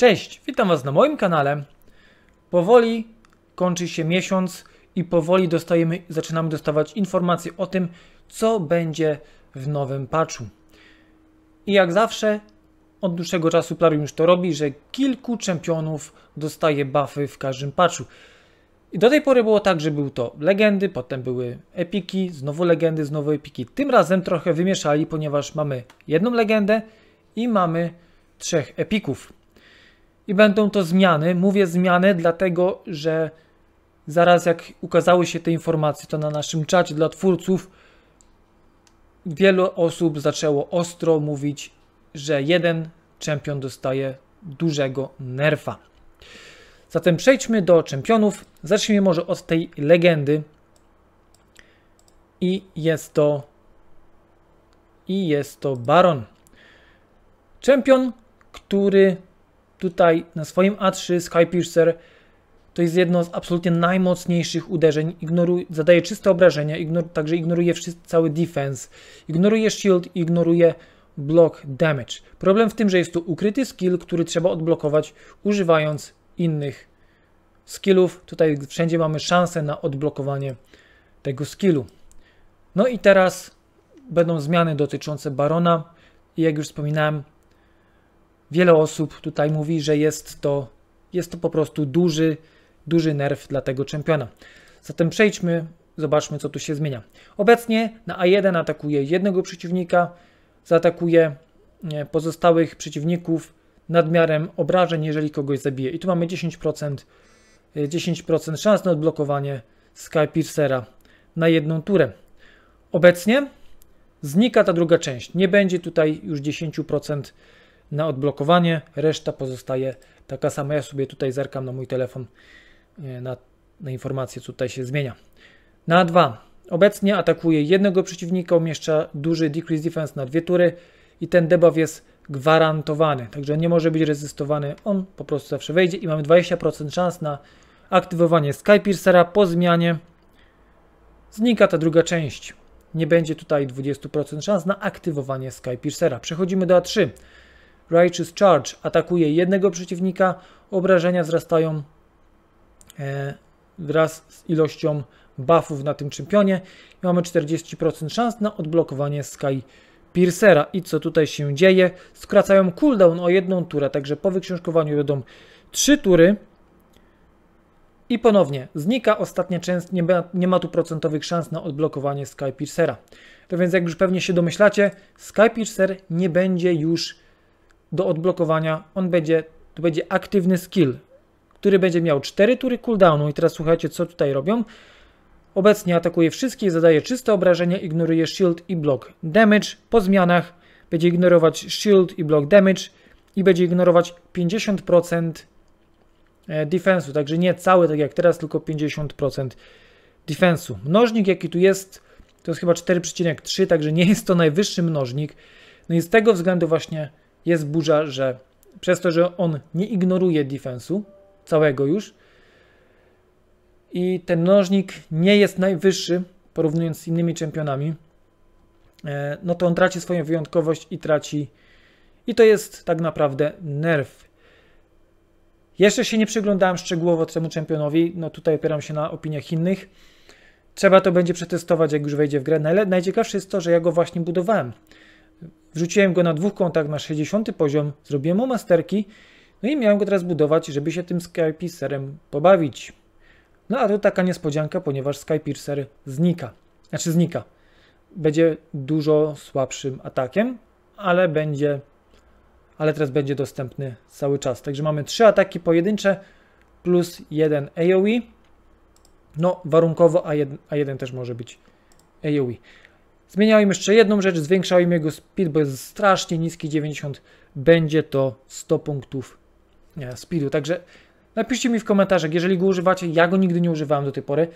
Cześć, witam Was na moim kanale. Powoli kończy się miesiąc i powoli dostajemy, zaczynamy dostawać informacje o tym, co będzie w nowym patchu. I jak zawsze, od dłuższego czasu Plarium już to robi, że kilku czempionów dostaje buffy w każdym patchu. I do tej pory było tak, że były to legendy, potem były epiki, znowu legendy, znowu epiki. Tym razem trochę wymieszali, ponieważ mamy jedną legendę i mamy trzech epików i będą to zmiany. Mówię zmiany, dlatego że zaraz jak ukazały się te informacje, to na naszym czacie dla twórców wielu osób zaczęło ostro mówić, że jeden czempion dostaje dużego nerfa. Zatem przejdźmy do czempionów. Zacznijmy może od tej legendy. I jest to i jest to Baron. Czempion, który tutaj na swoim A3 Skypiercer to jest jedno z absolutnie najmocniejszych uderzeń. Ignoruje, zadaje czyste obrażenia, ignor, także ignoruje wszyscy, cały defense, ignoruje shield, ignoruje block damage. Problem w tym, że jest to ukryty skill, który trzeba odblokować używając innych skillów. Tutaj wszędzie mamy szansę na odblokowanie tego skillu. No i teraz będą zmiany dotyczące Barona. jak już wspominałem, Wiele osób tutaj mówi, że jest to, jest to po prostu duży, duży nerw dla tego czempiona. Zatem przejdźmy, zobaczmy co tu się zmienia. Obecnie na A1 atakuje jednego przeciwnika, zaatakuje e, pozostałych przeciwników nadmiarem obrażeń, jeżeli kogoś zabije. I tu mamy 10%, 10% e, szans na odblokowanie Skypiercera na jedną turę. Obecnie znika ta druga część. Nie będzie tutaj już 10% na odblokowanie, reszta pozostaje taka sama. Ja sobie tutaj zerkam na mój telefon, e, na, na informację, co tutaj się zmienia. Na 2. Obecnie atakuje jednego przeciwnika, umieszcza duży decrease defense na dwie tury i ten debuff jest gwarantowany, także nie może być rezystowany, on po prostu zawsze wejdzie i mamy 20% szans na aktywowanie Skypiercera po zmianie. Znika ta druga część. Nie będzie tutaj 20% szans na aktywowanie Skypiercera. Przechodzimy do A3. Righteous Charge atakuje jednego przeciwnika, obrażenia wzrastają e, wraz z ilością buffów na tym czempionie. I mamy 40% szans na odblokowanie Sky Piercera. I co tutaj się dzieje? Skracają cooldown o jedną turę, także po wyksiążkowaniu jadą 3 tury. I ponownie znika ostatnia część, nie, nie, ma tu procentowych szans na odblokowanie Piercer'a. To więc jak już pewnie się domyślacie, Piercer nie będzie już do odblokowania, on będzie, to będzie aktywny skill, który będzie miał 4 tury cooldownu i teraz słuchajcie co tutaj robią. Obecnie atakuje wszystkie, zadaje czyste obrażenia, ignoruje shield i block damage. Po zmianach będzie ignorować shield i block damage i będzie ignorować 50% e, defensu, także nie cały tak jak teraz, tylko 50% defensu. Mnożnik jaki tu jest, to jest chyba 4,3, także nie jest to najwyższy mnożnik. No i z tego względu właśnie jest burza, że przez to, że on nie ignoruje defensu całego już i ten mnożnik nie jest najwyższy, porównując z innymi czempionami, e, no to on traci swoją wyjątkowość i traci. I to jest tak naprawdę nerw. Jeszcze się nie przyglądałem szczegółowo temu czempionowi. No tutaj opieram się na opiniach innych. Trzeba to będzie przetestować, jak już wejdzie w grę. ale najciekawsze jest to, że ja go właśnie budowałem. Wrzuciłem go na dwóch kątach na 60 poziom, zrobiłem mu masterki, no i miałem go teraz budować, żeby się tym Skypiercerem pobawić. No a to taka niespodzianka, ponieważ Skypiercer znika. Znaczy znika. Będzie dużo słabszym atakiem, ale będzie ale teraz będzie dostępny cały czas. Także mamy trzy ataki pojedyncze plus jeden AoE. No, warunkowo a jeden, a jeden też może być AoE. Zmieniałem jeszcze jedną rzecz, zwiększałem jego speed, bo jest strasznie niski, 90 będzie to 100 punktów e, speedu. Także napiszcie mi w komentarzach, jeżeli go używacie, ja go nigdy nie używałem do tej pory.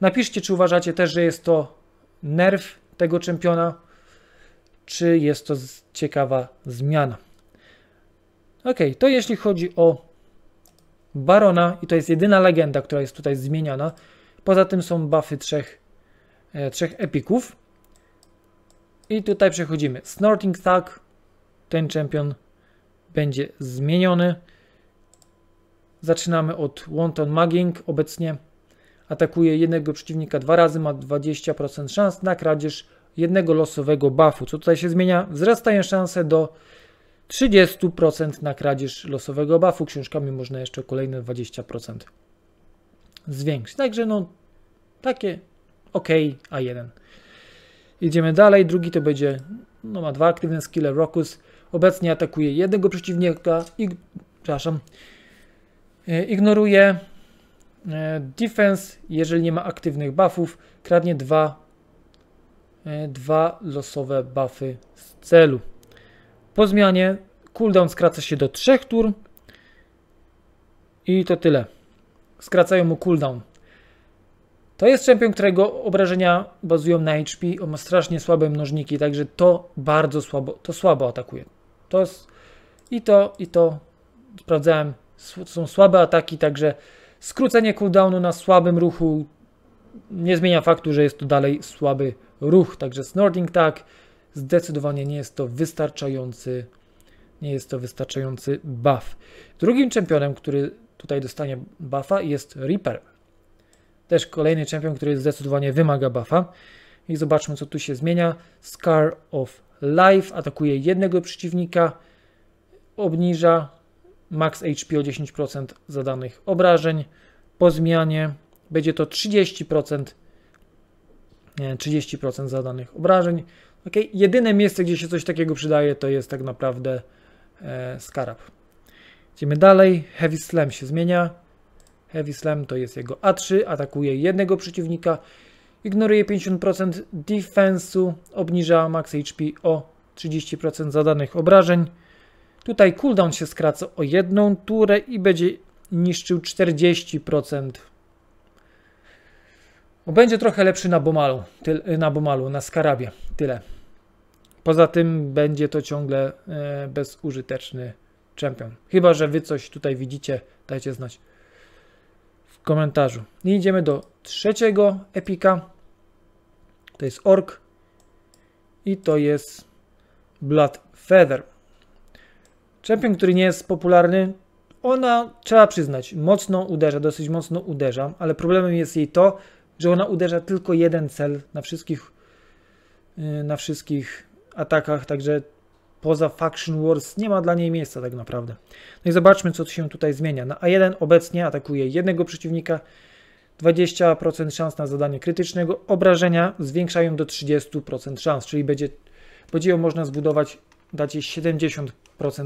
Napiszcie, czy uważacie też, że jest to nerw tego czempiona, czy jest to ciekawa zmiana. Ok, to jeśli chodzi o Barona i to jest jedyna legenda, która jest tutaj zmieniana. Poza tym są buffy trzech, e, trzech epików. I tutaj przechodzimy. Snorting Tag, ten champion będzie zmieniony. Zaczynamy od Wanton Mugging obecnie. Atakuje jednego przeciwnika dwa razy, ma 20% szans na kradzież jednego losowego buffu. Co tutaj się zmienia? Wzrastają szanse do 30% na kradzież losowego buffu. Książkami można jeszcze kolejne 20% zwiększyć. Także no takie ok, A1. Idziemy dalej. Drugi to będzie, no ma dwa aktywne skille Rokus. Obecnie atakuje jednego przeciwnika, i, przepraszam, e, ignoruje e, defense, jeżeli nie ma aktywnych buffów, kradnie dwa, e, dwa losowe buffy z celu. Po zmianie cooldown skraca się do 3 tur i to tyle. Skracają mu cooldown. To jest czempion, którego obrażenia bazują na HP. On ma strasznie słabe mnożniki, także to bardzo słabo, to słabo atakuje. To jest, I to, i to sprawdzałem. Są słabe ataki, także skrócenie cooldownu na słabym ruchu nie zmienia faktu, że jest to dalej słaby ruch. Także Snorting tak zdecydowanie nie jest to wystarczający nie jest to wystarczający buff. Drugim czempionem, który tutaj dostanie buffa jest Reaper. Też kolejny champion, który zdecydowanie wymaga buffa. I zobaczmy, co tu się zmienia. Scar of Life atakuje jednego przeciwnika, obniża max HP o 10% zadanych obrażeń. Po zmianie będzie to 30%, 30% zadanych obrażeń. Ok, jedyne miejsce, gdzie się coś takiego przydaje, to jest tak naprawdę e, skarab. Idziemy dalej. Heavy Slam się zmienia. Heavy Slam to jest jego A3, atakuje jednego przeciwnika, ignoruje 50% defensu, obniża max HP o 30% zadanych obrażeń. Tutaj cooldown się skraca o jedną turę i będzie niszczył 40%. Będzie trochę lepszy na Bomalu, ty, na Bomalu, na Skarabie, tyle. Poza tym będzie to ciągle e, bezużyteczny champion. Chyba, że wy coś tutaj widzicie, dajcie znać komentarzu. I idziemy do trzeciego epika. To jest Ork. I to jest Blood Feather. Champion, który nie jest popularny, ona, trzeba przyznać, mocno uderza, dosyć mocno uderza, ale problemem jest jej to, że ona uderza tylko jeden cel na wszystkich, y, na wszystkich atakach, także poza Faction Wars nie ma dla niej miejsca tak naprawdę. No i zobaczmy, co się tutaj zmienia. Na no, A1 obecnie atakuje jednego przeciwnika, 20% szans na zadanie krytycznego, obrażenia zwiększają do 30% szans, czyli będzie, będzie ją można zbudować, dać jej 70%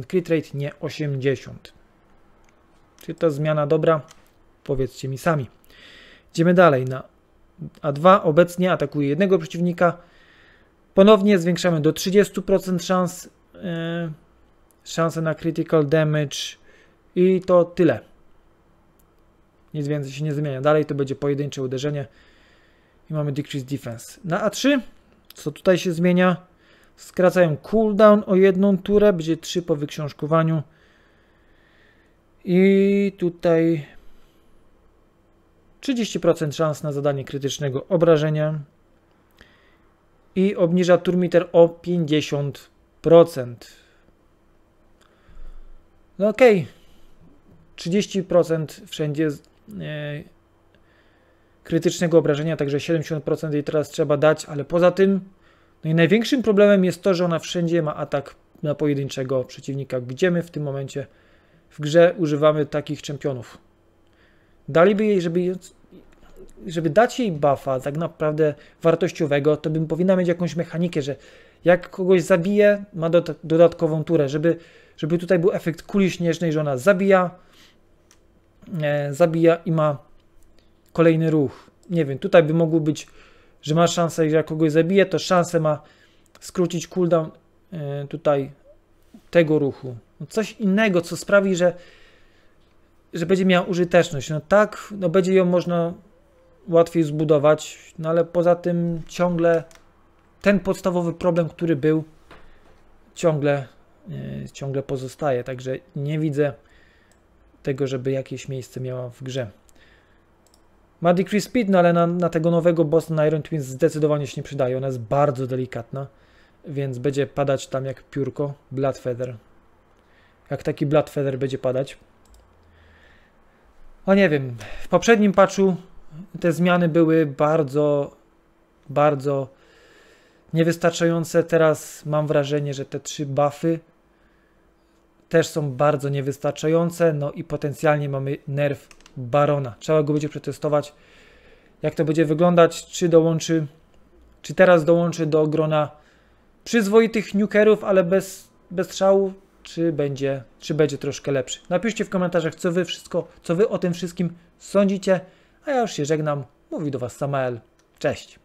crit rate, nie 80%. Czy ta zmiana dobra? Powiedzcie mi sami. Idziemy dalej. Na A2 obecnie atakuje jednego przeciwnika, Ponownie zwiększamy do 30% szans E, szanse na critical damage i to tyle. Nic więcej się nie zmienia. Dalej to będzie pojedyncze uderzenie i mamy decrease defense. Na A3, co tutaj się zmienia? Skracają cooldown o jedną turę, będzie 3 po wyksiążkowaniu. I tutaj 30% szans na zadanie krytycznego obrażenia i obniża turmiter o 50%. No okej. Okay. 30% wszędzie e, krytycznego obrażenia, także 70% jej teraz trzeba dać, ale poza tym no i największym problemem jest to, że ona wszędzie ma atak na pojedynczego przeciwnika, gdzie my w tym momencie w grze używamy takich czempionów. Daliby jej, żeby żeby dać jej buffa tak naprawdę wartościowego, to bym powinna mieć jakąś mechanikę, że jak kogoś zabije, ma do, dodatkową turę, żeby, żeby tutaj był efekt kuli śnieżnej, że ona zabija, e, zabija i ma kolejny ruch. Nie wiem, tutaj by mogło być, że ma szansę, że jak kogoś zabije, to szansę ma skrócić cooldown e, tutaj tego ruchu. No coś innego, co sprawi, że że będzie miała użyteczność. No tak, no będzie ją można łatwiej zbudować, no ale poza tym ciągle ten podstawowy problem, który był, ciągle, yy, ciągle pozostaje. Także nie widzę tego, żeby jakieś miejsce miała w grze. Ma decrease speed, no ale na, na tego nowego bossa Iron Twins zdecydowanie się nie przydaje. Ona jest bardzo delikatna, więc będzie padać tam jak piórko Blood Feather. Jak taki Blood Feather będzie padać. O nie wiem, w poprzednim patchu te zmiany były bardzo, bardzo niewystarczające. Teraz mam wrażenie, że te trzy buffy też są bardzo niewystarczające. No i potencjalnie mamy nerw Barona. Trzeba go będzie przetestować, jak to będzie wyglądać, czy dołączy, czy teraz dołączy do grona przyzwoitych nukerów, ale bez, bez strzału, czy będzie, czy będzie troszkę lepszy. Napiszcie w komentarzach, co wy wszystko, co wy o tym wszystkim sądzicie. A ja już się żegnam. Mówi do Was Samael. Cześć.